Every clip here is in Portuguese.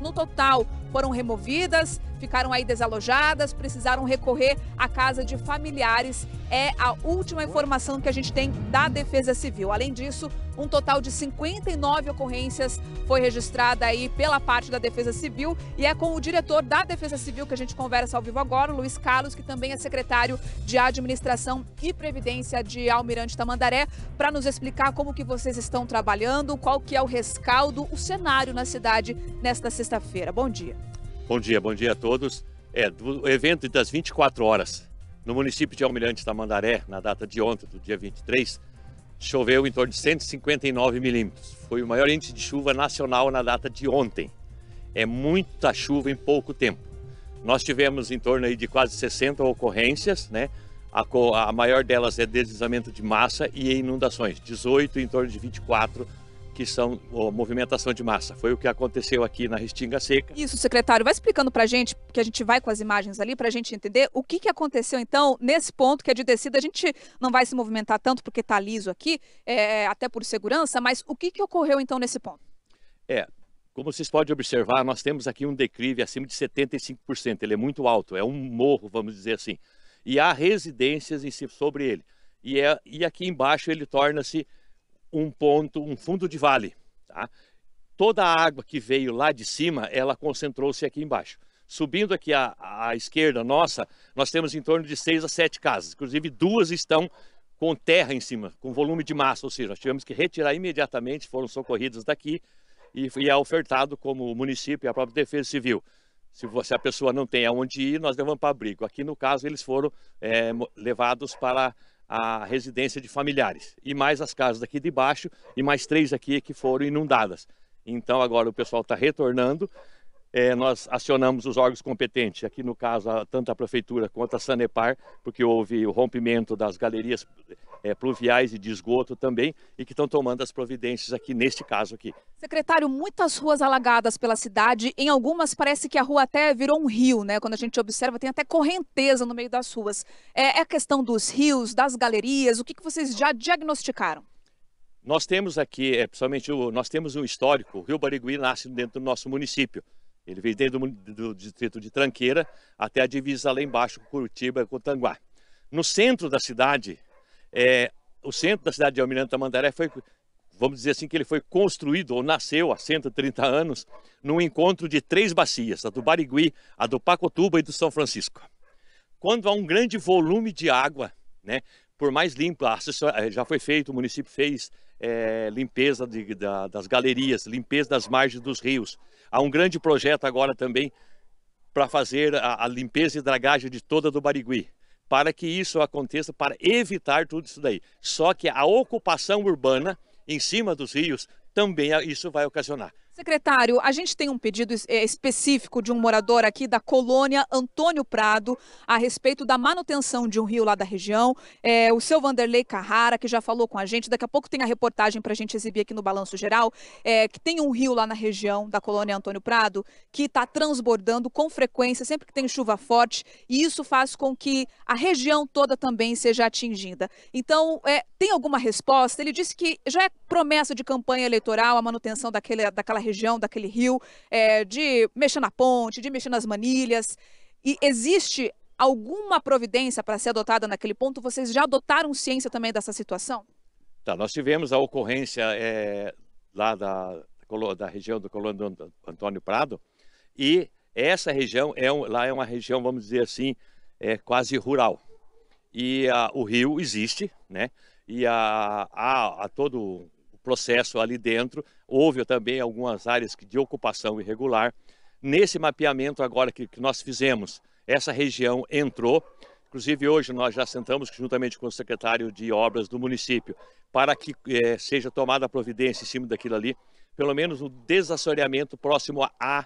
no total foram removidas, ficaram aí desalojadas, precisaram recorrer à casa de familiares. É a última informação que a gente tem da Defesa Civil. Além disso, um total de 59 ocorrências foi registrada aí pela parte da Defesa Civil e é com o diretor da Defesa Civil que a gente conversa ao vivo agora, o Luiz Carlos, que também é secretário de Administração e Previdência de Almirante Tamandaré, para nos explicar como que vocês estão trabalhando, qual que é o rescaldo, o cenário na cidade nesta sexta-feira. Bom dia. Bom dia, bom dia a todos. É, do evento das 24 horas no município de Almirante Tamandaré, na data de ontem, do dia 23, choveu em torno de 159 milímetros. Foi o maior índice de chuva nacional na data de ontem. É muita chuva em pouco tempo. Nós tivemos em torno aí de quase 60 ocorrências, né? A, a maior delas é deslizamento de massa e inundações, 18 em torno de 24 que são movimentação de massa. Foi o que aconteceu aqui na Restinga Seca. Isso, secretário, vai explicando para a gente, que a gente vai com as imagens ali, para a gente entender o que, que aconteceu, então, nesse ponto que é de descida. A gente não vai se movimentar tanto porque está liso aqui, é, é, até por segurança, mas o que, que ocorreu, então, nesse ponto? É, como vocês podem observar, nós temos aqui um declive acima de 75%. Ele é muito alto, é um morro, vamos dizer assim. E há residências em si sobre ele. E, é, e aqui embaixo ele torna-se um ponto, um fundo de vale. Tá? Toda a água que veio lá de cima, ela concentrou-se aqui embaixo. Subindo aqui à, à, esquerda nossa, nós temos em torno de seis a sete casas. Inclusive, duas estão com terra em cima, com volume de massa, ou seja, nós tivemos que retirar imediatamente, foram socorridas daqui e, e é ofertado como município e a própria Defesa Civil. Se, você, a pessoa não tem aonde ir, nós levamos para abrigo. Aqui, no caso, eles foram é, levados para a residência de familiares. E mais as casas daqui de baixo e mais três aqui que foram inundadas. Então agora o pessoal está retornando é, nós acionamos os órgãos competentes, aqui no caso tanto a prefeitura quanto a Sanepar, porque houve o rompimento das galerias é, pluviais e de esgoto também, e que estão tomando as providências aqui neste caso aqui. Secretário, muitas ruas alagadas pela cidade, em algumas parece que a rua até virou um rio, né? Quando a gente observa, tem até correnteza no meio das ruas. É, é a questão dos rios, das galerias, o que, que vocês já diagnosticaram? Nós temos aqui, é, principalmente, o, nós temos um histórico, o Rio Barigui nasce dentro do nosso município. Ele veio desde o do distrito de Tranqueira até a divisa lá embaixo, Curitiba com Cotanguá. No centro da cidade, é, o centro da cidade de Almirante Tamandaré foi, vamos dizer assim, que ele foi construído ou nasceu há 130 anos num encontro de três bacias, a do Barigui, a do Pacotuba e do São Francisco. Quando há um grande volume de água, né, por mais limpa, eh, já foi feito, o município fez é, limpeza de, da, das galerias, limpeza das margens dos rios, Há um grande projeto agora também para fazer a, a, limpeza e dragagem de toda do Barigui, para que isso aconteça, para evitar tudo isso daí. Só que a ocupação urbana em cima dos rios também isso vai ocasionar. Secretário, a gente tem um pedido é, específico de um morador aqui da colônia Antônio Prado a respeito da manutenção de um rio lá da região. É, o seu Vanderlei Carrara, que já falou com a gente, daqui a pouco tem a reportagem para a gente exibir aqui no Balanço Geral, é, que tem um rio lá na região da colônia Antônio Prado que está transbordando com frequência, sempre que tem chuva forte, e isso faz com que a região toda também seja atingida. Então, é, tem alguma resposta? Ele disse que já é promessa de campanha eleitoral a manutenção daquele, daquela região, daquele rio, é, de mexer na ponte, de mexer nas manilhas. E existe alguma providência para ser adotada naquele ponto? Vocês já adotaram ciência também dessa situação? Tá, nós tivemos a ocorrência é, lá da, da região do colono Antônio Prado e essa região é um, lá é uma região, vamos dizer assim, é quase rural. E a, o rio existe, né? E a a há todo processo ali dentro. Houve também algumas áreas de ocupação irregular. Nesse mapeamento agora que, que nós fizemos, essa região entrou. Inclusive, hoje nós já sentamos juntamente com o secretário de obras do município para que eh, seja tomada a providência em cima daquilo ali, pelo menos o um desassoreamento próximo à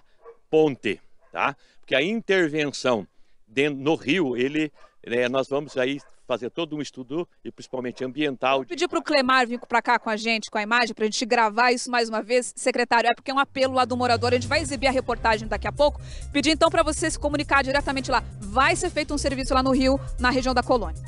ponte, tá? Porque a intervenção dentro, no rio, ele né, nós vamos aí fazer todo um estudo, e principalmente ambiental. pedir para o Clemar vir para cá com a gente, com a imagem, para a gente gravar isso mais uma vez, secretário. É porque é um apelo lá do morador, a gente vai exibir a reportagem daqui a pouco. Pedir então para você se comunicar diretamente lá. Vai ser feito um serviço lá no Rio, na região da Colônia.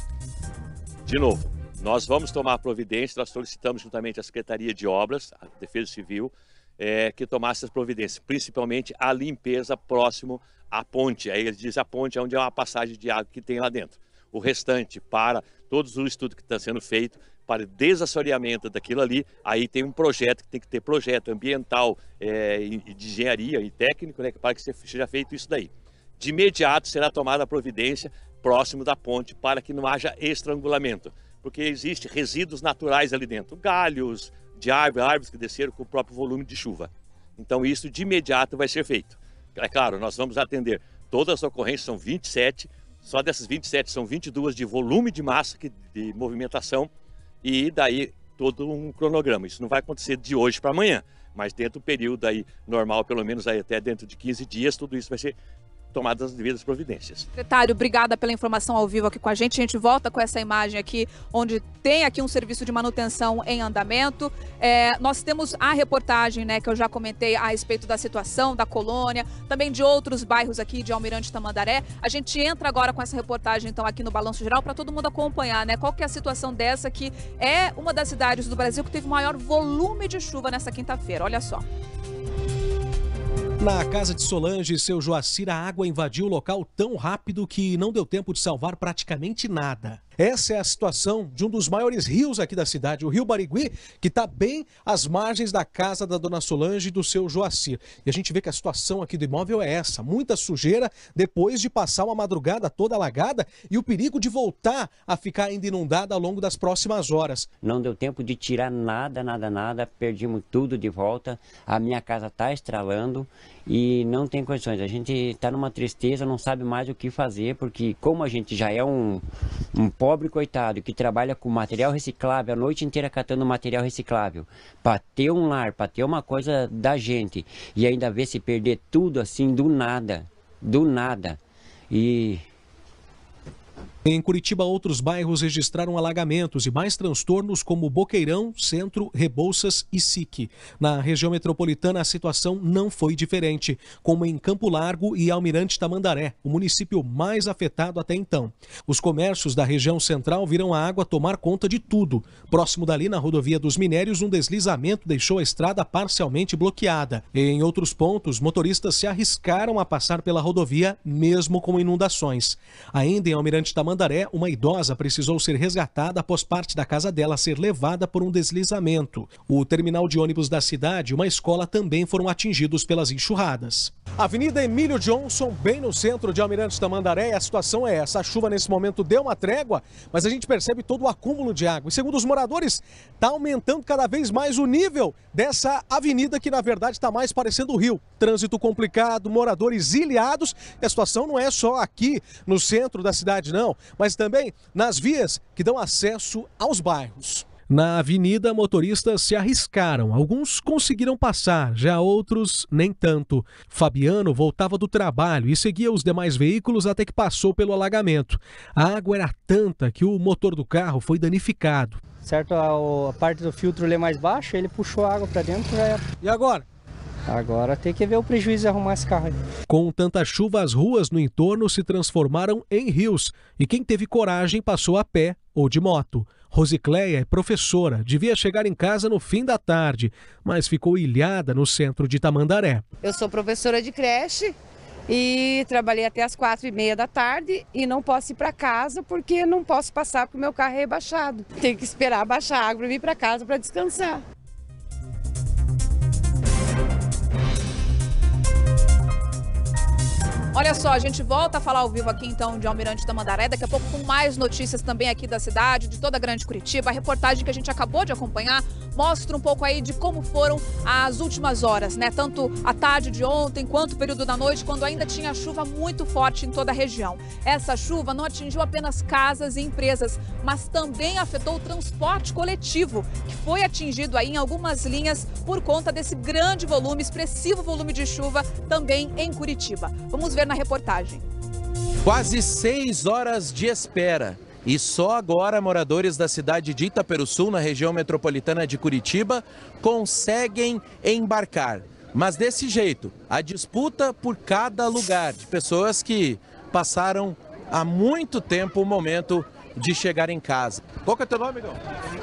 De novo, nós vamos tomar providência, nós solicitamos juntamente a Secretaria de Obras, a Defesa Civil, é, que tomasse as providências, principalmente a limpeza próximo à ponte. Aí ele diz a ponte é onde é uma passagem de água que tem lá dentro. O restante para todos os estudos que estão sendo feitos para desassoreamento daquilo ali, aí tem um projeto que tem que ter projeto ambiental, é, de engenharia e técnico, né, para que seja feito isso daí. De imediato será tomada a providência próximo da ponte para que não haja estrangulamento, porque existem resíduos naturais ali dentro, galhos, de árvores, árvores que desceram com o próprio volume de chuva. Então isso de imediato vai ser feito. É claro, nós vamos atender todas as ocorrências, são 27, só dessas 27 são 22 de volume de massa, de movimentação, e daí todo um cronograma. Isso não vai acontecer de hoje para amanhã, mas dentro do período aí normal, pelo menos aí até dentro de 15 dias, tudo isso vai ser tomadas as devidas providências. Secretário, obrigada pela informação ao vivo aqui com a gente. A gente volta com essa imagem aqui, onde tem aqui um serviço de manutenção em andamento. É, nós temos a reportagem, né, que eu já comentei a respeito da situação da colônia, também de outros bairros aqui de Almirante Tamandaré. A gente entra agora com essa reportagem, então, aqui no Balanço Geral para todo mundo acompanhar, né, qual que é a situação dessa que é uma das cidades do Brasil que teve o maior volume de chuva nessa quinta-feira. Olha só. Na casa de Solange, seu Joacir, a água invadiu o local tão rápido que não deu tempo de salvar praticamente nada. Essa é a situação de um dos maiores rios aqui da cidade, o Rio Barigui, que está bem às margens da casa da dona Solange e do seu Joacir. E a gente vê que a situação aqui do imóvel é essa: muita sujeira depois de passar uma madrugada toda alagada e o perigo de voltar a ficar ainda inundada ao longo das próximas horas. Não deu tempo de tirar nada, nada, nada, perdimos tudo de volta. A minha casa está estralando e não tem condições. A gente está numa tristeza, não sabe mais o que fazer, porque como a gente já é um, um pobre coitado que trabalha com material reciclável, a noite inteira catando material reciclável, para ter um lar, para ter uma coisa da gente, e ainda ver se perder tudo assim do nada, do nada. E em Curitiba, outros bairros registraram alagamentos e mais transtornos como Boqueirão, Centro, Rebouças e SIC. Na região metropolitana, a situação não foi diferente, como em Campo Largo e Almirante Tamandaré, o município mais afetado até então. Os comércios da região central viram a água tomar conta de tudo. Próximo dali, na rodovia dos Minérios, um deslizamento deixou a estrada parcialmente bloqueada. Em outros pontos, motoristas se arriscaram a passar pela rodovia, mesmo com inundações. Ainda em Almirante Tamandaré, Tamandaré, uma idosa precisou ser resgatada após parte da casa dela ser levada por um deslizamento. O terminal de ônibus da cidade e uma escola também foram atingidos pelas enxurradas. Avenida Emílio Johnson, bem no centro de Almirante Tamandaré, a situação é essa. A chuva nesse momento deu uma trégua, mas a gente percebe todo o acúmulo de água. E segundo os moradores, está aumentando cada vez mais o nível dessa avenida que na verdade está mais parecendo o rio. Trânsito complicado, moradores ilhados. E a situação não é só aqui no centro da cidade, não mas também nas vias que dão acesso aos bairros. Na avenida, motoristas se arriscaram. Alguns conseguiram passar, já outros nem tanto. Fabiano voltava do trabalho e seguia os demais veículos até que passou pelo alagamento. A água era tanta que o motor do carro foi danificado. Certo, a, parte do filtro é mais baixa, ele puxou a água para dentro. Já... E agora? Agora tem que ver o prejuízo e arrumar esse carro. Com tanta chuva, as ruas no entorno se transformaram em rios e quem teve coragem passou a pé ou de moto. Rosicléia é professora, devia chegar em casa no fim da tarde, mas ficou ilhada no centro de Tamandaré. Eu sou professora de creche e trabalhei até as quatro e meia da tarde e não posso ir para casa porque não posso passar porque o meu carro é rebaixado. Tenho que esperar baixar a água e vir para casa para descansar. Olha só, a gente volta a falar ao vivo aqui então de Almirante Tamandaré, daqui a pouco com mais notícias também aqui da cidade, de toda a Grande Curitiba. A reportagem que a gente acabou de acompanhar mostra um pouco aí de como foram as últimas horas, né? Tanto a tarde de ontem quanto o período da noite, quando ainda tinha chuva muito forte em toda a região. Essa chuva não atingiu apenas casas e empresas, mas também afetou o transporte coletivo, que foi atingido aí em algumas linhas por conta desse grande volume, expressivo volume de chuva também em Curitiba. Vamos ver na reportagem. Quase seis horas de espera. E só agora moradores da cidade de Itaperuçu, na região metropolitana de Curitiba, conseguem embarcar. Mas desse jeito, a disputa por cada lugar de pessoas que passaram há muito tempo o momento de chegar em casa. Qual que é teu nome, Igão?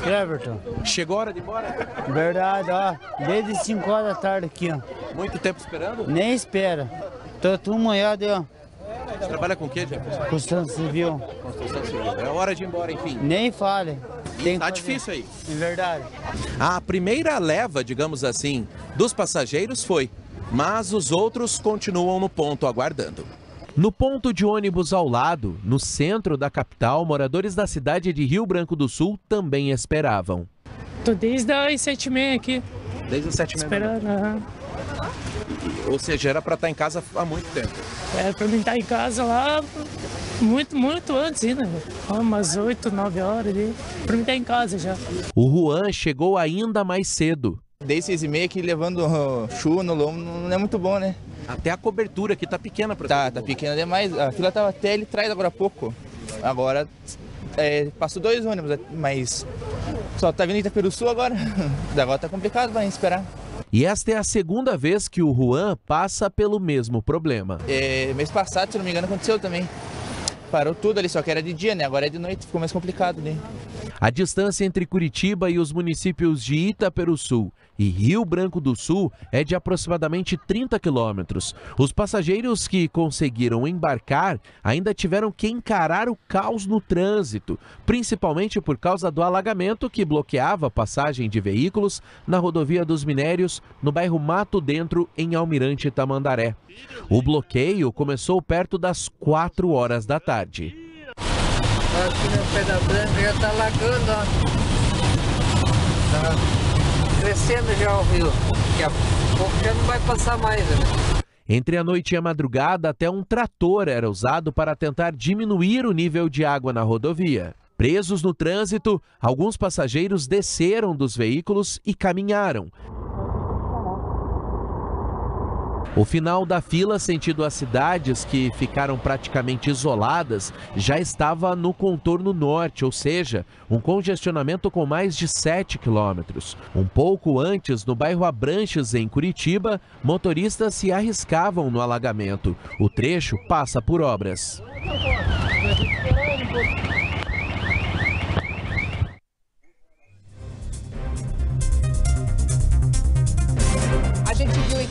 Cleverton. Chegou a hora de ir embora? Verdade, ó. Desde 5 horas da tarde aqui, ó. Muito tempo esperando? Nem espera. Tô tudo moiado, ó. Você trabalha com o que, Jefferson? Construção civil. Construção civil. É hora de ir embora, enfim. Nem fale. Tem tá difícil aí. É verdade. A primeira leva, digamos assim, dos passageiros foi, mas os outros continuam no ponto aguardando. No ponto de ônibus ao lado, no centro da capital, moradores da cidade de Rio Branco do Sul também esperavam. Tô desde as sete e meia aqui. Desde as sete e meia? Esperando, aham. Ou seja, era para estar tá em casa há muito tempo. Era para mim estar tá em casa lá muito, muito antes ainda. Né? Umas 8, 9 horas ali. Para mim estar tá em casa já. O Juan chegou ainda mais cedo. Desde 6 e meia que levando chuva no lombo não é muito bom, né? Até a cobertura aqui tá pequena para Tá, tá pequena demais. A fila tava até ele traz agora há pouco. Agora é, passou dois ônibus, mas só tá vindo Itaperu Sul agora. Agora tá complicado, vai esperar. E esta é a segunda vez que o Juan passa pelo mesmo problema. É, mês passado, se não me engano, aconteceu também. Parou tudo ali, só que era de dia, né? Agora é de noite, ficou mais complicado, né? A distância entre Curitiba e os municípios de Itaperuçu e Rio Branco do Sul é de aproximadamente 30 quilômetros. Os passageiros que conseguiram embarcar ainda tiveram que encarar o caos no trânsito, principalmente por causa do alagamento que bloqueava a passagem de veículos na rodovia dos Minérios, no bairro Mato Dentro, em Almirante Tamandaré. O bloqueio começou perto das 4 horas da tarde. Acho que meu pé da branca já está alagando, ó. Tá crescendo já o rio. Daqui a pouco já não vai passar mais. Né? Entre a noite e a madrugada, até um trator era usado para tentar diminuir o nível de água na rodovia. Presos no trânsito, alguns passageiros desceram dos veículos e caminharam. O final da fila sentido as cidades que ficaram praticamente isoladas já estava no contorno norte, ou seja, um congestionamento com mais de 7 quilômetros. Um pouco antes, no bairro Abranches, em Curitiba, motoristas se arriscavam no alagamento. O trecho passa por obras.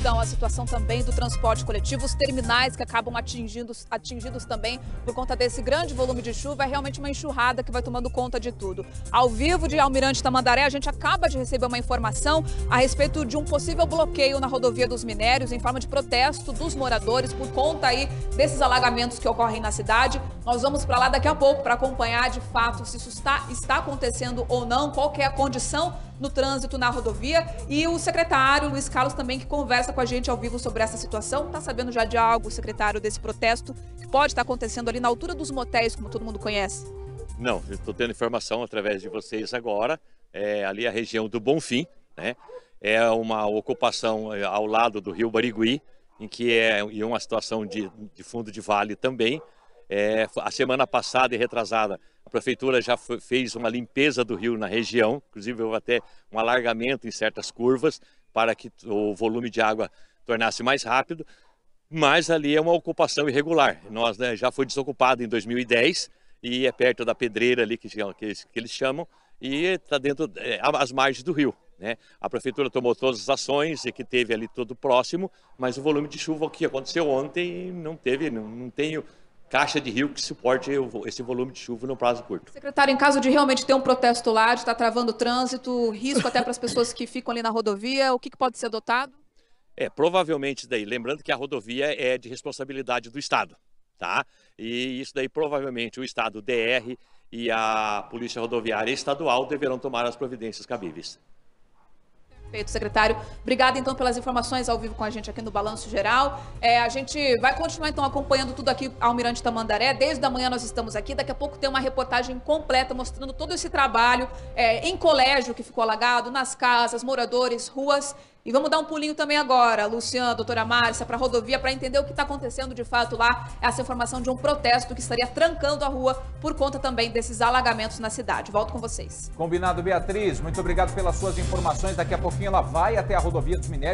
então a situação também do transporte coletivo, os terminais que acabam atingidos, atingidos também por conta desse grande volume de chuva, é realmente uma enxurrada que vai tomando conta de tudo. Ao vivo de Almirante Tamandaré, a gente acaba de receber uma informação a respeito de um possível bloqueio na rodovia dos minérios em forma de protesto dos moradores por conta aí desses alagamentos que ocorrem na cidade. Nós vamos para lá daqui a pouco para acompanhar de fato se isso está, está acontecendo ou não, qual é a condição no trânsito, na rodovia. E o secretário Luiz Carlos também, que conversa com a gente ao vivo sobre essa situação. Está sabendo já de algo, secretário, desse protesto que pode estar acontecendo ali na altura dos motéis, como todo mundo conhece? Não, estou tendo informação através de vocês agora. É, ali a região do Bonfim, né? É uma ocupação é, ao lado do Rio Barigui, em que é em uma situação de, de fundo de vale também. É, a semana passada e retrasada a prefeitura já foi, fez uma limpeza do rio na região, inclusive houve até um alargamento em certas curvas para que o volume de água tornasse mais rápido, mas ali é uma ocupação irregular. Nós né, já foi desocupado em 2010 e é perto da pedreira ali que, que, que eles chamam e está dentro é, às margens do rio. Né? A prefeitura tomou todas as ações e que teve ali todo próximo, mas o volume de chuva que aconteceu ontem não teve, não, não tenho caixa de rio que suporte esse volume de chuva no prazo curto. Secretário, em caso de realmente ter um protesto lá, de estar tá travando o trânsito, risco até para as pessoas que ficam ali na rodovia, o que, que pode ser adotado? É, provavelmente daí, lembrando que a rodovia é de responsabilidade do Estado, tá? E isso daí provavelmente o Estado, DR e a Polícia Rodoviária Estadual deverão tomar as providências cabíveis. Perfeito, secretário. Obrigada, então, pelas informações ao vivo com a gente aqui no Balanço Geral. É, a gente vai continuar, então, acompanhando tudo aqui, Almirante Tamandaré. Desde a manhã nós estamos aqui. Daqui a pouco tem uma reportagem completa mostrando todo esse trabalho é, em colégio que ficou alagado, nas casas, moradores, ruas. E vamos dar um pulinho também agora, Luciana, doutora Márcia, para a rodovia, para entender o que está acontecendo de fato lá. Essa informação de um protesto que estaria trancando a rua por conta também desses alagamentos na cidade. Volto com vocês. Combinado, Beatriz. Muito obrigado pelas suas informações. Daqui a pouquinho ela vai até a rodovia dos Minérios.